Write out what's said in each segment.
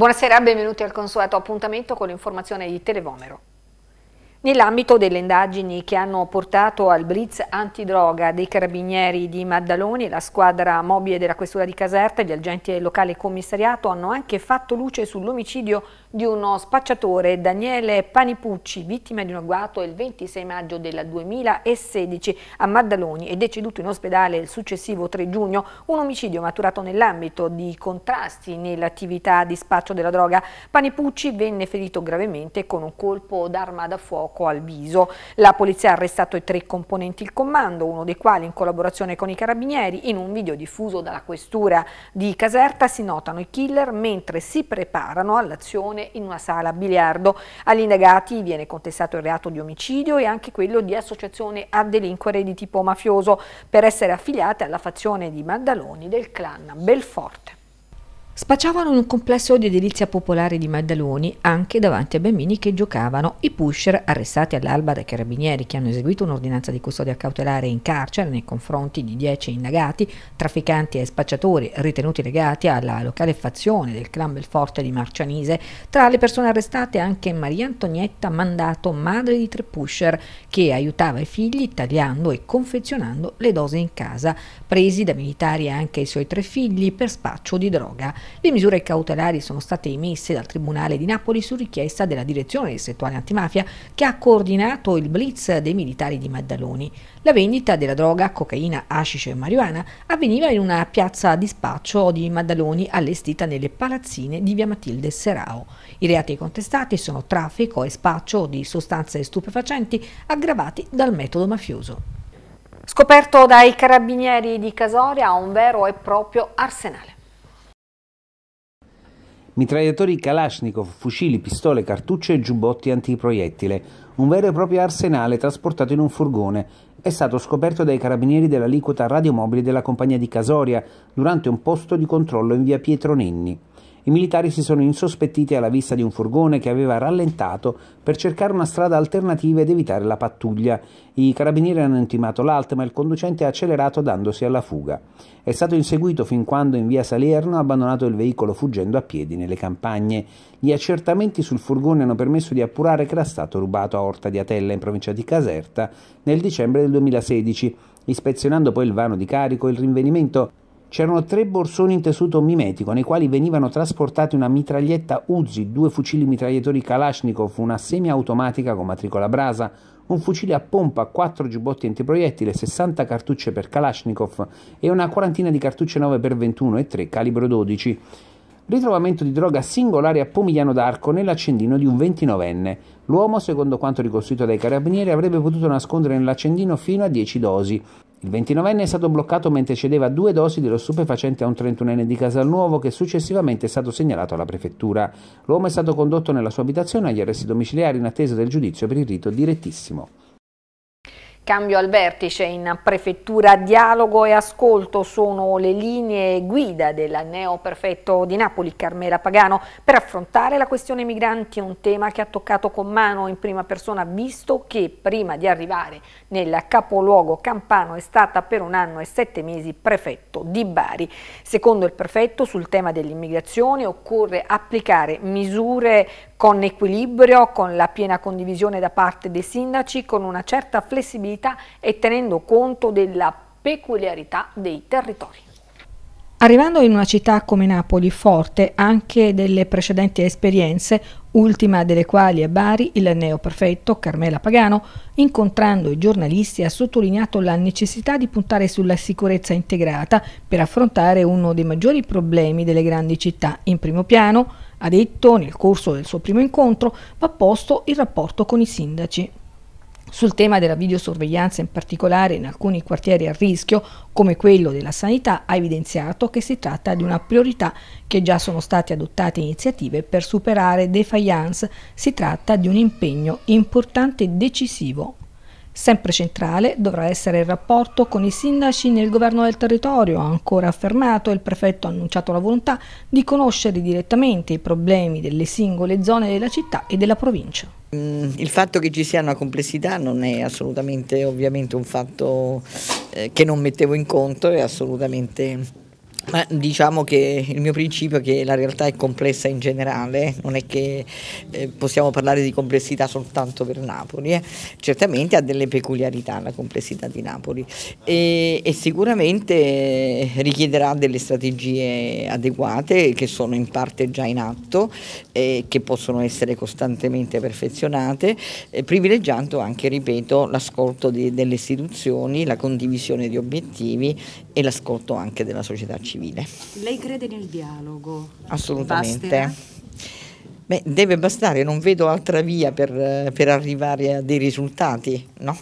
Buonasera, benvenuti al consueto appuntamento con l'informazione di Televomero. Nell'ambito delle indagini che hanno portato al blitz antidroga dei carabinieri di Maddaloni, la squadra mobile della Questura di Caserta e gli agenti del locale commissariato hanno anche fatto luce sull'omicidio di uno spacciatore, Daniele Panipucci, vittima di un agguato il 26 maggio del 2016 a Maddaloni e deceduto in ospedale il successivo 3 giugno, un omicidio maturato nell'ambito di contrasti nell'attività di spaccio della droga. Panipucci venne ferito gravemente con un colpo d'arma da fuoco al viso. La polizia ha arrestato i tre componenti il comando, uno dei quali in collaborazione con i carabinieri, in un video diffuso dalla questura di Caserta si notano i killer mentre si preparano all'azione discussione in una sala a biliardo. Agli indagati viene contestato il reato di omicidio e anche quello di associazione a delinquere di tipo mafioso per essere affiliate alla fazione di Maddaloni del clan Belforte. Spacciavano un complesso di edilizia popolare di Maddaloni anche davanti a bambini che giocavano. I pusher, arrestati all'alba dai carabinieri che hanno eseguito un'ordinanza di custodia cautelare in carcere nei confronti di dieci indagati, trafficanti e spacciatori ritenuti legati alla locale fazione del clan Belforte di Marcianise. Tra le persone arrestate anche Maria Antonietta Mandato, madre di tre pusher, che aiutava i figli tagliando e confezionando le dose in casa, presi da militari anche i suoi tre figli per spaccio di droga. Le misure cautelari sono state emesse dal Tribunale di Napoli su richiesta della direzione distrettuale antimafia che ha coordinato il blitz dei militari di Maddaloni. La vendita della droga, cocaina, ascice e marijuana avveniva in una piazza di spaccio di Maddaloni allestita nelle palazzine di via Matilde Serao. I reati contestati sono traffico e spaccio di sostanze stupefacenti aggravati dal metodo mafioso. Scoperto dai carabinieri di Casoria un vero e proprio arsenale mitragliatori Kalashnikov, fucili, pistole, cartucce e giubbotti antiproiettile, un vero e proprio arsenale trasportato in un furgone, è stato scoperto dai carabinieri dell'aliquota radiomobile della compagnia di Casoria durante un posto di controllo in via Pietro Nenni. I militari si sono insospettiti alla vista di un furgone che aveva rallentato per cercare una strada alternativa ed evitare la pattuglia. I carabinieri hanno intimato l'alta, ma il conducente ha accelerato dandosi alla fuga. È stato inseguito fin quando in via Salerno ha abbandonato il veicolo fuggendo a piedi nelle campagne. Gli accertamenti sul furgone hanno permesso di appurare che era stato rubato a Orta di Atella in provincia di Caserta nel dicembre del 2016. Ispezionando poi il vano di carico, il rinvenimento C'erano tre borsoni in tessuto mimetico nei quali venivano trasportati una mitraglietta Uzi, due fucili mitragliatori Kalashnikov, una semiautomatica con matricola brasa, un fucile a pompa, quattro giubbotti antiproiettile, 60 cartucce per Kalashnikov e una quarantina di cartucce 9x21 e 3 calibro 12. Ritrovamento di droga singolare a Pomigliano d'Arco nell'accendino di un 29enne. L'uomo, secondo quanto ricostruito dai carabinieri, avrebbe potuto nascondere nell'accendino fino a 10 dosi. Il 29enne è stato bloccato mentre cedeva due dosi dello stupefacente a un 31enne di Casalnuovo che successivamente è stato segnalato alla prefettura. L'uomo è stato condotto nella sua abitazione agli arresti domiciliari in attesa del giudizio per il rito direttissimo. Cambio al vertice in prefettura, dialogo e ascolto sono le linee guida del neoprefetto di Napoli, Carmela Pagano, per affrontare la questione migranti, un tema che ha toccato con mano in prima persona, visto che prima di arrivare nel capoluogo campano è stata per un anno e sette mesi prefetto di Bari. Secondo il prefetto, sul tema dell'immigrazione occorre applicare misure con equilibrio, con la piena condivisione da parte dei sindaci, con una certa flessibilità e tenendo conto della peculiarità dei territori. Arrivando in una città come Napoli, forte anche delle precedenti esperienze, ultima delle quali a Bari, il neoprefetto Carmela Pagano, incontrando i giornalisti ha sottolineato la necessità di puntare sulla sicurezza integrata per affrontare uno dei maggiori problemi delle grandi città. In primo piano, ha detto nel corso del suo primo incontro, va posto il rapporto con i sindaci. Sul tema della videosorveglianza in particolare in alcuni quartieri a rischio, come quello della sanità, ha evidenziato che si tratta di una priorità che già sono state adottate iniziative per superare defiance, si tratta di un impegno importante e decisivo Sempre centrale dovrà essere il rapporto con i sindaci nel governo del territorio, ha ancora affermato il prefetto ha annunciato la volontà di conoscere direttamente i problemi delle singole zone della città e della provincia. Mm, il fatto che ci sia una complessità non è assolutamente ovviamente un fatto eh, che non mettevo in conto, è assolutamente ma diciamo che il mio principio è che la realtà è complessa in generale, non è che eh, possiamo parlare di complessità soltanto per Napoli, eh. certamente ha delle peculiarità la complessità di Napoli e, e, sicuramente richiederà delle strategie adeguate che sono in parte già in atto e eh, che possono essere costantemente perfezionate, eh, privilegiando anche, ripeto, l'ascolto di, delle istituzioni, la condivisione di obiettivi e l'ascolto anche della società civile civile. Lei crede nel dialogo? Assolutamente. Basterà? Beh, deve bastare, non vedo altra via per, per arrivare a dei risultati. No?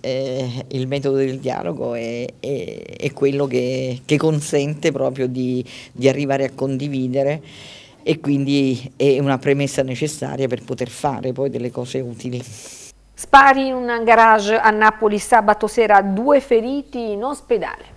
Eh, il metodo del dialogo è, è, è quello che, che, consente proprio di, di arrivare a condividere e quindi è una premessa necessaria per poter fare poi delle cose utili. Spari in un garage a Napoli sabato sera, due feriti in ospedale.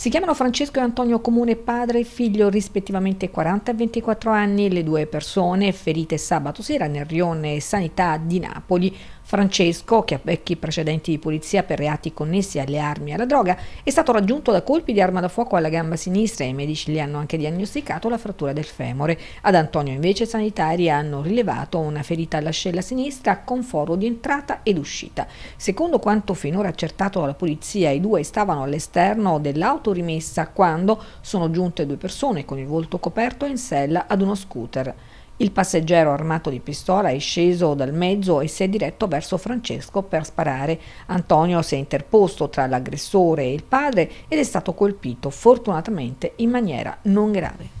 Si chiamano Francesco e Antonio Comune padre e figlio rispettivamente 40 e 24 anni le due persone ferite sabato sera nel rione Sanità di Napoli Francesco, che ha vecchi precedenti di polizia per reati connessi alle armi e alla droga, è stato raggiunto da colpi di arma da fuoco alla gamba sinistra e i medici gli hanno anche diagnosticato la frattura del femore. Ad Antonio invece i sanitari hanno rilevato una ferita all'ascella sinistra con foro di entrata ed uscita. Secondo quanto finora accertato dalla polizia, i due stavano all'esterno dell'auto rimessa quando sono giunte due persone con il volto coperto in sella ad uno scooter. Il passeggero armato di pistola è sceso dal mezzo e si è diretto verso Francesco per sparare. Antonio si è interposto tra l'aggressore e il padre ed è stato colpito fortunatamente in maniera non grave.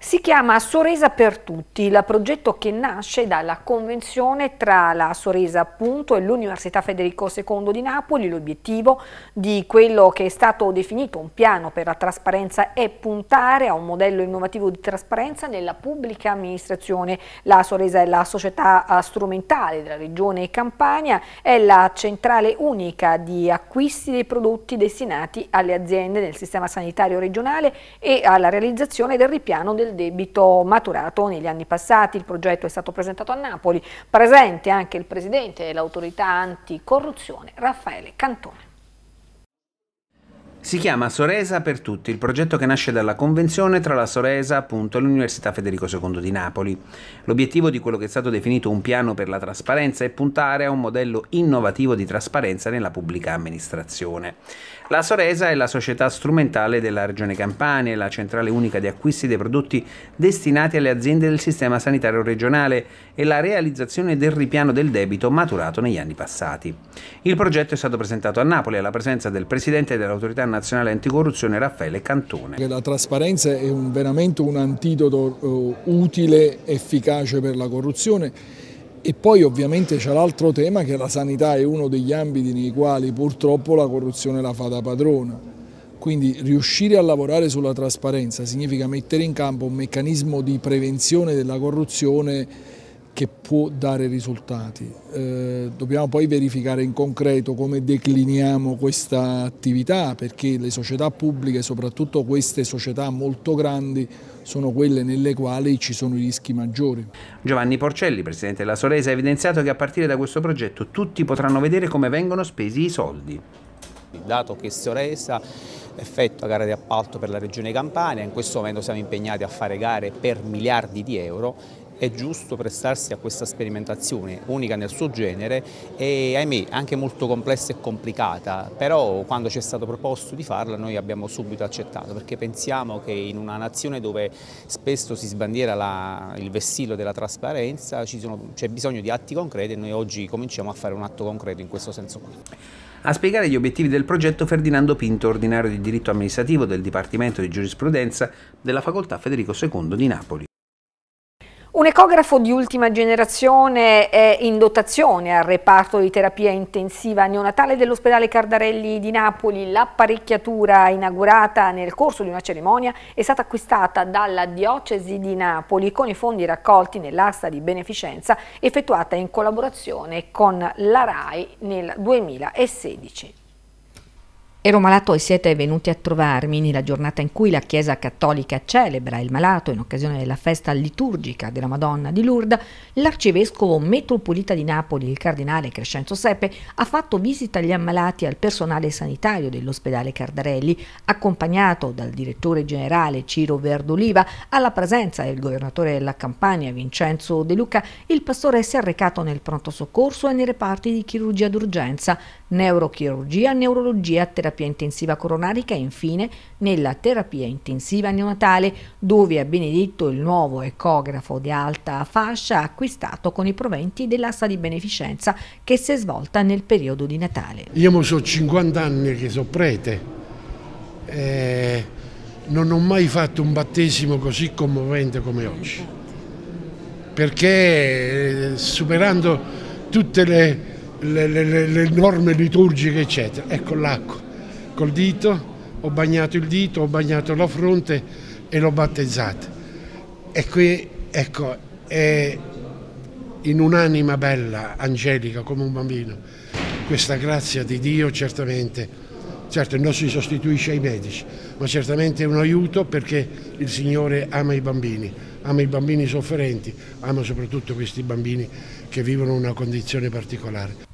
Si chiama Soresa per tutti, il progetto che nasce dalla convenzione tra la Soresa appunto, e l'Università Federico II di Napoli. L'obiettivo di quello che è stato definito un piano per la trasparenza è puntare a un modello innovativo di trasparenza nella pubblica amministrazione. La Soresa è la società eh, strumentale della Regione Campania, è la centrale unica di acquisti dei prodotti destinati alle aziende del sistema sanitario regionale e alla realizzazione del ripiano del del debito maturato negli anni passati. Il progetto è stato presentato a Napoli, presente anche il presidente dell'autorità anticorruzione Raffaele Cantone. Si chiama Soresa per tutti, il progetto che nasce dalla convenzione tra la Soresa appunto, e l'Università Federico II di Napoli. L'obiettivo di quello che è stato definito un piano per la trasparenza è puntare a un modello innovativo di trasparenza nella pubblica amministrazione. La Soresa è la società strumentale della Regione Campania, la centrale unica di acquisti dei prodotti destinati alle aziende del sistema sanitario regionale e la realizzazione del ripiano del debito maturato negli anni passati. Il progetto è stato presentato a Napoli alla presenza del Presidente dell'Autorità Nazionale Anticorruzione Raffaele Cantone. La trasparenza è un, veramente un antidoto eh, utile, efficace per la corruzione e poi ovviamente c'è l'altro tema che la sanità è uno degli ambiti nei quali purtroppo la corruzione la fa da padrona. Quindi riuscire a lavorare sulla trasparenza significa mettere in campo un meccanismo di prevenzione della corruzione che può dare risultati. Eh, dobbiamo poi verificare in concreto come decliniamo questa attività perché le società pubbliche, soprattutto queste società molto grandi, sono quelle nelle quali ci sono i rischi maggiori. Giovanni Porcelli, presidente della Solesa, ha evidenziato che a partire da questo progetto tutti potranno vedere come vengono spesi i soldi. Dato che Soresa effettua gare di appalto per la Regione Campania, in questo momento siamo impegnati a fare gare per miliardi di euro è giusto prestarsi a questa sperimentazione unica nel suo genere e ahimè anche molto complessa e complicata, però quando ci è stato proposto di farla noi abbiamo subito accettato perché pensiamo che in una nazione dove spesso si sbandiera la, il vessillo della trasparenza c'è bisogno di atti concreti e noi oggi cominciamo a fare un atto concreto in questo senso qui. A spiegare gli obiettivi del progetto Ferdinando Pinto, ordinario di diritto amministrativo del Dipartimento di Giurisprudenza della Facoltà Federico II di Napoli. Un ecografo di ultima generazione è in dotazione al reparto di terapia intensiva neonatale dell'ospedale Cardarelli di Napoli. L'apparecchiatura inaugurata nel corso di una cerimonia è stata acquistata dalla Diocesi di Napoli con i fondi raccolti nell'asta di beneficenza effettuata in collaborazione con la RAI nel 2016. Ero malato e siete venuti a trovarmi nella giornata in cui la Chiesa Cattolica celebra il malato in occasione della festa liturgica della Madonna di Lourdes, l'arcivescovo metropolita di Napoli, il cardinale Crescenzo Seppe, ha fatto visita agli ammalati e al personale sanitario dell'ospedale Cardarelli, accompagnato dal direttore generale Ciro Verdoliva, alla presenza del governatore della Campania Vincenzo De Luca, il pastore si è recato nel pronto soccorso e nei reparti di chirurgia d'urgenza neurochirurgia, neurologia, terapia intensiva coronarica e infine nella terapia intensiva neonatale, dove ha benedetto il nuovo ecografo di alta fascia acquistato con i proventi dell'asta di beneficenza che si è svolta nel periodo di Natale. Io mo so 50 anni che sono prete. Eh, non ho mai fatto un battesimo così commovente come oggi perché eh, superando tutte le, le, le, le norme liturgiche eccetera. Ecco l'acqua, col dito, ho bagnato il dito, ho bagnato la fronte e l'ho battezzata. E qui, ecco, è in un'anima bella, angelica, come un bambino, questa grazia di Dio certamente, certo non si sostituisce ai medici, ma certamente è un aiuto perché il Signore ama i bambini, ama i bambini sofferenti, ama soprattutto questi bambini che vivono una condizione particolare.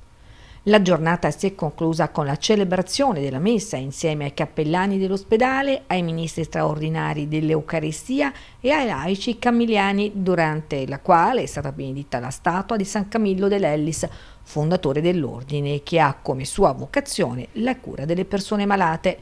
La giornata si è conclusa con la celebrazione della messa insieme ai cappellani dell'ospedale, ai ministri straordinari dell'Eucaristia e ai laici camiliani, durante la quale è stata benedetta la statua di San Camillo dell'Ellis, fondatore dell'ordine, che ha come sua vocazione la cura delle persone malate.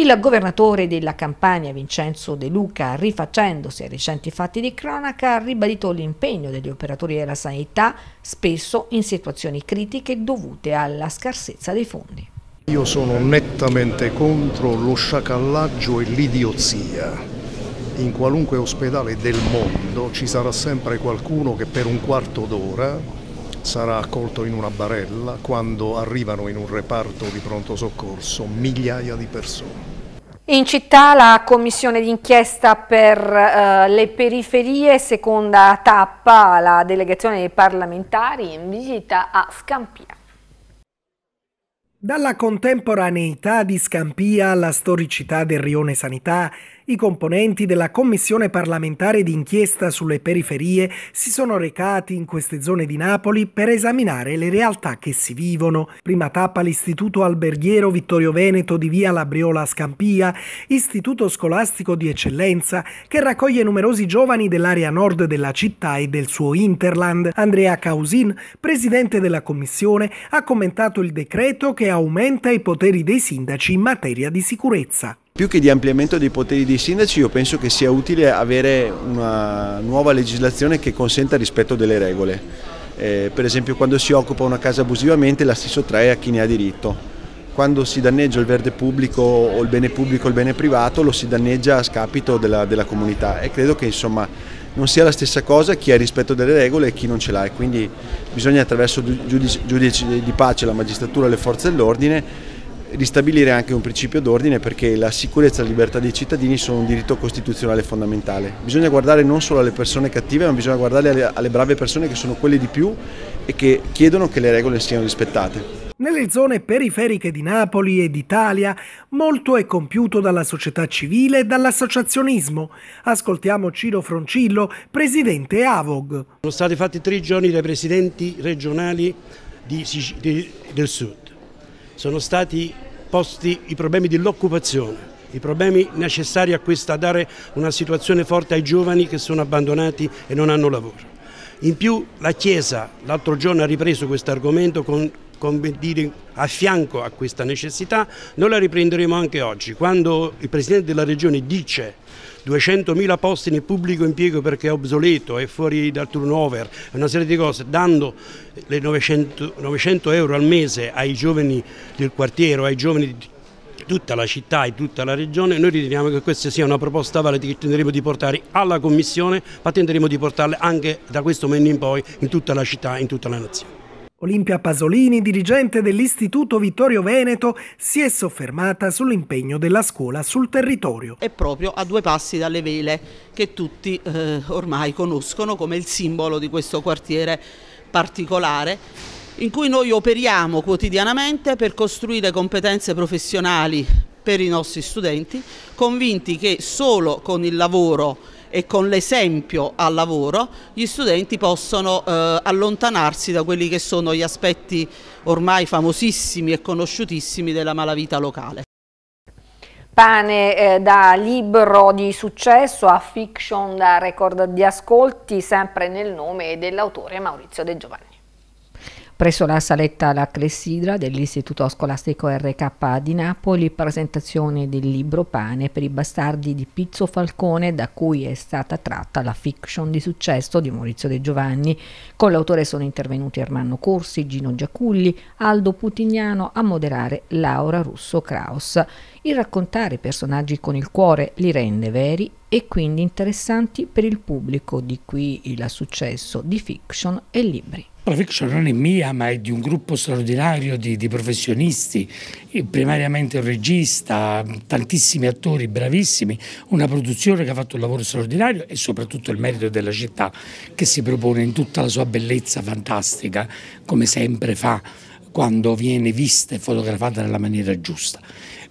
Il governatore della Campania Vincenzo De Luca, rifacendosi ai recenti fatti di cronaca, ha ribadito l'impegno degli operatori della sanità, spesso in situazioni critiche dovute alla scarsezza dei fondi. Io sono nettamente contro lo sciacallaggio e l'idiozia. In qualunque ospedale del mondo ci sarà sempre qualcuno che per un quarto d'ora sarà accolto in una barella quando arrivano in un reparto di pronto soccorso migliaia di persone. In città la commissione d'inchiesta per eh, le periferie, seconda tappa, la delegazione dei parlamentari in visita a Scampia. Dalla contemporaneità di Scampia alla storicità del rione sanità, i componenti della commissione parlamentare d'inchiesta sulle periferie si sono recati in queste zone di Napoli per esaminare le realtà che si vivono. Prima tappa l'Istituto Alberghiero Vittorio Veneto di via Labriola Scampia, istituto scolastico di eccellenza che raccoglie numerosi giovani dell'area nord della città e del suo interland. Andrea Causin, presidente della commissione, ha commentato il decreto che aumenta i poteri dei sindaci in materia di sicurezza. Più che di ampliamento dei poteri dei sindaci io penso che sia utile avere una nuova legislazione che consenta il rispetto delle regole. Eh, per esempio quando si occupa una casa abusivamente la si sottrae a chi ne ha diritto. Quando si danneggia il verde pubblico o il bene pubblico o il bene privato lo si danneggia a scapito della, della comunità e credo che insomma non sia la stessa cosa chi ha rispetto delle regole e chi non ce l'ha e quindi bisogna attraverso giudici, giudici di pace, la magistratura e le forze dell'ordine ristabilire anche un principio d'ordine perché la sicurezza e la libertà dei cittadini sono un diritto costituzionale fondamentale. Bisogna guardare non solo alle persone cattive, ma bisogna guardare alle, alle brave persone che sono quelle di più e che chiedono che le regole siano rispettate. Nelle zone periferiche di Napoli e d'Italia molto è compiuto dalla società civile e dall'associazionismo. Ascoltiamo Ciro Froncillo, presidente AVOG. Sono stati fatti tre giorni dai presidenti regionali di, di, del Sud sono stati posti i problemi dell'occupazione, i problemi necessari a, questa, dare una situazione forte ai giovani che sono abbandonati e non hanno lavoro. In più la Chiesa l'altro giorno ha ripreso questo argomento con, con dire, a fianco a questa necessità, noi la riprenderemo anche oggi, quando il Presidente della Regione dice 200.000 posti nel pubblico impiego perché è obsoleto, è fuori dal turnover, una serie di cose, dando le 900, 900 euro al mese ai giovani del quartiere, ai giovani di tutta la città e tutta la regione, noi riteniamo che questa sia una proposta valida che tenderemo di portare alla Commissione, ma tenderemo di portarla anche da questo momento in poi in tutta la città, in tutta la nazione. Olimpia Pasolini, dirigente dell'Istituto Vittorio Veneto, si è soffermata sull'impegno della scuola sul territorio. È proprio a due passi dalle vele che tutti eh, ormai conoscono come il simbolo di questo quartiere particolare in cui noi operiamo quotidianamente per costruire competenze professionali per i nostri studenti, convinti che solo con il lavoro e con l'esempio al lavoro gli studenti possono eh, allontanarsi da quelli che sono gli aspetti ormai famosissimi e conosciutissimi della malavita locale. Pane eh, da libro di successo a fiction da record di ascolti, sempre nel nome dell'autore Maurizio De Giovanni. Presso la saletta La Clessidra dell'Istituto Scolastico RK di Napoli, presentazione del libro Pane per i bastardi di Pizzo Falcone, da cui è stata tratta la fiction di successo di Maurizio De Giovanni. Con l'autore sono intervenuti Ermanno Corsi, Gino Giaculli, Aldo Putignano, a moderare Laura Russo Kraus. Il raccontare personaggi con il cuore li rende veri e quindi interessanti per il pubblico, di cui il successo di fiction e libri la fiction non è mia, ma è di un gruppo straordinario di, di professionisti, eh, primariamente un regista, tantissimi attori bravissimi, una produzione che ha fatto un lavoro straordinario e soprattutto il merito della città che si propone in tutta la sua bellezza fantastica, come sempre fa quando viene vista e fotografata nella maniera giusta.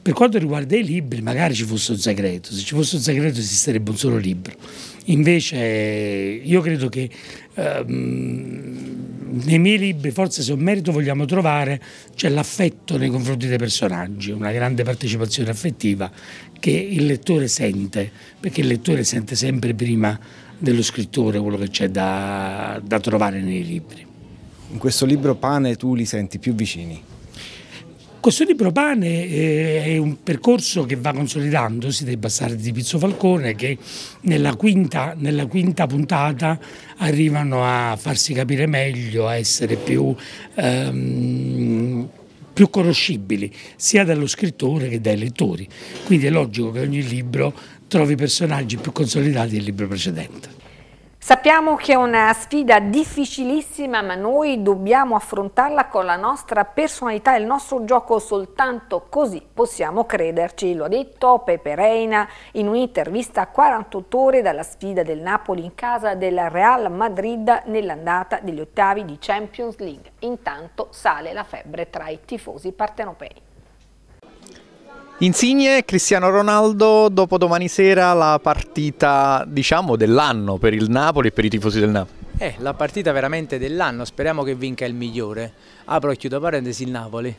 Per quanto riguarda i libri, magari ci fosse un segreto, se ci fosse un segreto esisterebbe un solo libro. Invece io credo che ehm, nei miei libri, forse se un merito vogliamo trovare, c'è l'affetto nei confronti dei personaggi, una grande partecipazione affettiva che il lettore sente, perché il lettore sente sempre prima dello scrittore quello che c'è da, da trovare nei libri. In questo libro Pane tu li senti più vicini? Questo libro propane eh, è un percorso che va consolidandosi dei bastardi di Pizzo Falcone che nella quinta, nella quinta puntata arrivano a farsi capire meglio, a essere più... Ehm, più conoscibili sia dallo scrittore che dai lettori. Quindi è logico che ogni libro trovi personaggi più consolidati del libro precedente. Sappiamo che è una sfida difficilissima, ma noi dobbiamo affrontarla con la nostra personalità e il nostro gioco, soltanto così possiamo crederci. Lo ha detto Pepe Reina in un'intervista a 48 ore dalla sfida del Napoli in casa del Real Madrid nell'andata degli ottavi di Champions League. Intanto sale la febbre tra i tifosi partenopei. Insigne, Cristiano Ronaldo, dopo domani sera la partita diciamo dell'anno per il Napoli e per i tifosi del Napoli. Eh, la partita veramente dell'anno, speriamo che vinca il migliore. Apro e chiudo parentesi il Napoli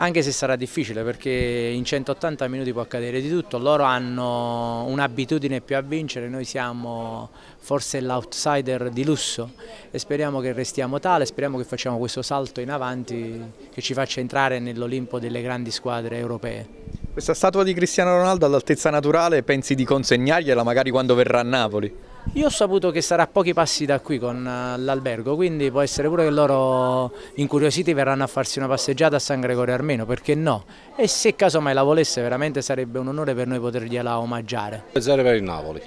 anche se sarà difficile perché in 180 minuti può accadere di tutto, loro hanno un'abitudine più a vincere, noi siamo forse l'outsider di lusso e speriamo che restiamo tale, speriamo che facciamo questo salto in avanti che ci faccia entrare nell'Olimpo delle grandi squadre europee. Questa statua di Cristiano Ronaldo all'altezza naturale pensi di consegnargliela magari quando verrà a Napoli? Io ho saputo che sarà a pochi passi da qui con eh, l'albergo, quindi può essere pure che loro incuriositi verranno a farsi una passeggiata a San Gregorio Armeno, perché no? E se casomai la volesse veramente sarebbe un onore per noi potergliela omaggiare. 0 per il Napoli,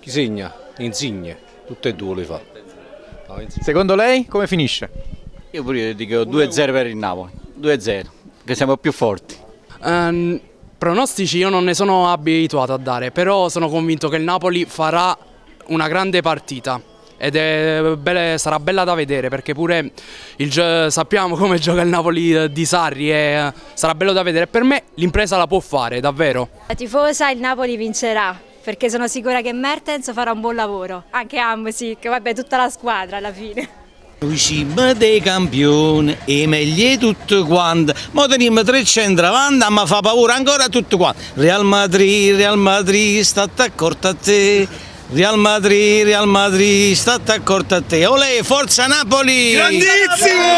chi segna? Insigne, tutte e due le fa. Secondo lei come finisce? Io pure dico 2-0 per il Napoli, 2-0, che siamo più forti. Um, Pronostici io non ne sono abituato a dare, però sono convinto che il Napoli farà una grande partita ed bella, sarà bella da vedere perché pure il, sappiamo come gioca il Napoli di Sarri e sarà bello da vedere. Per me l'impresa la può fare, davvero. La tifosa il Napoli vincerà perché sono sicura che Mertens farà un buon lavoro, anche Ambosic, vabbè tutta la squadra alla fine. Usciamo dei campioni e meglio tutto quanto. Mo teniamo tre centravanti, ma fa paura ancora tutto quanto. Real Madrid, Real Madrid, state accorta a te. Real Madrid, Real Madrid, state accorta a te. Olè, forza Napoli! Grandissimo!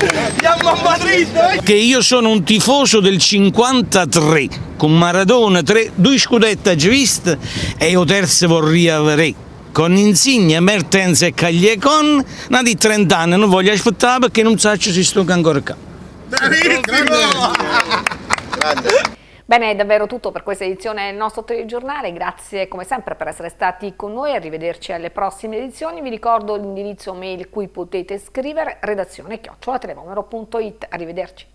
Andiamo eh! a Madrid! Che io sono un tifoso del 53, con Maradona, tre, due scudetti a e io terzo vorrei avere con Insigne, Mertens e Cagliecon, una di 30 anni, non voglio aspettare perché non so se si stucca ancora qua. Bravissimo! Bene, è davvero tutto per questa edizione del nostro telegiornale, grazie come sempre per essere stati con noi, arrivederci alle prossime edizioni, vi ricordo l'indirizzo mail cui potete scrivere, redazione chiocciola televomero.it, arrivederci.